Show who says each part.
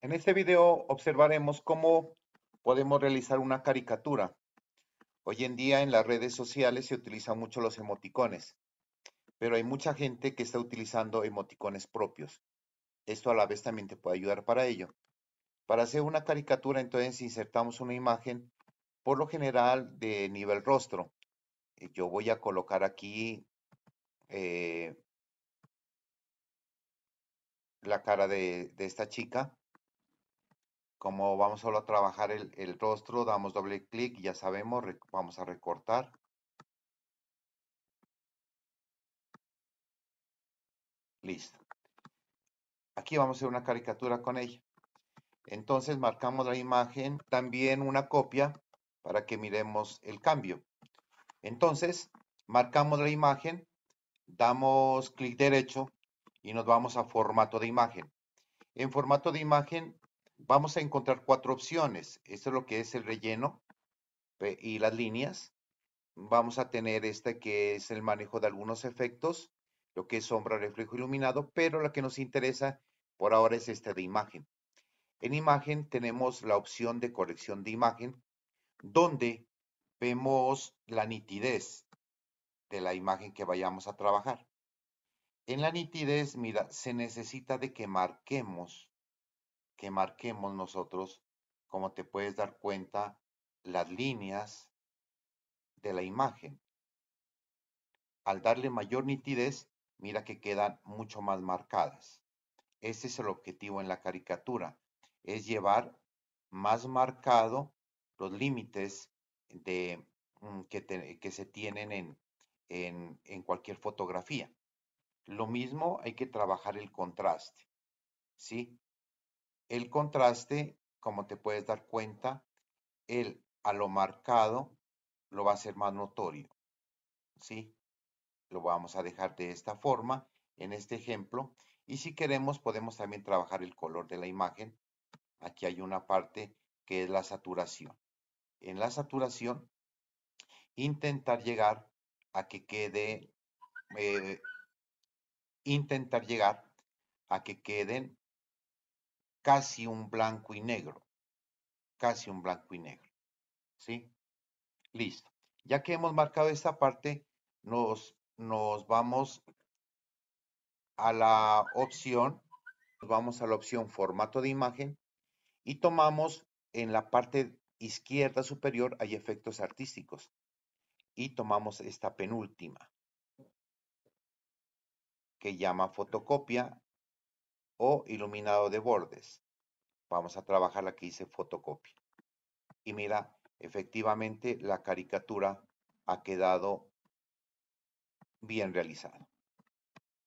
Speaker 1: En este video observaremos cómo podemos realizar una caricatura. Hoy en día en las redes sociales se utilizan mucho los emoticones, pero hay mucha gente que está utilizando emoticones propios. Esto a la vez también te puede ayudar para ello. Para hacer una caricatura entonces insertamos una imagen por lo general de nivel rostro. Eh, yo voy a colocar aquí eh, la cara de esta chica como vamos solo a trabajar el, rostro, damos doble clic, y ya sabemos, vamos a recortar. Listo. Aquí vamos a hacer una caricatura con ella. Entonces marcamos la imagen, también una copia para que miremos el cambio. Entonces marcamos la imagen, damos clic derecho y nos vamos a formato de imagen. En formato de imagen vamos a encontrar cuatro opciones. Esto es lo que es el relleno y las líneas. Vamos a tener esta que es el manejo de algunos efectos, lo que es sombra, reflejo iluminado, pero la que nos interesa por ahora es esta de imagen. En imagen tenemos la opción de corrección de imagen, donde vemos la nitidez de la imagen que vayamos a trabajar. En la nitidez, mira, se necesita de que marquemos que marquemos nosotros, como te puedes dar cuenta, las líneas de la imagen. Al darle mayor nitidez, mira que quedan mucho más marcadas. Ese es el objetivo en la caricatura, es llevar más marcado los límites de, mm, que, se tienen en, en cualquier fotografía. Lo mismo hay que trabajar el contraste, ¿sí? El contraste, como te puedes dar cuenta, el a lo marcado lo va a hacer más notorio. ¿Sí? Lo vamos a dejar de esta forma en este ejemplo. Y si queremos, podemos también trabajar el color de la imagen. Aquí hay una parte que es la saturación. En la saturación, intentar llegar a que quede, eh, intentar llegar a que queden casi un blanco y negro. Casi un blanco y negro. ¿Sí? Listo. Ya que hemos marcado esta parte, nos, nos vamos a la opción, vamos a la opción formato de imagen y tomamos en la parte izquierda superior hay efectos artísticos y tomamos esta penúltima que llama fotocopia o iluminado de bordes. Vamos a trabajar la que hice fotocopia. Y mira, efectivamente la caricatura ha quedado bien realizada.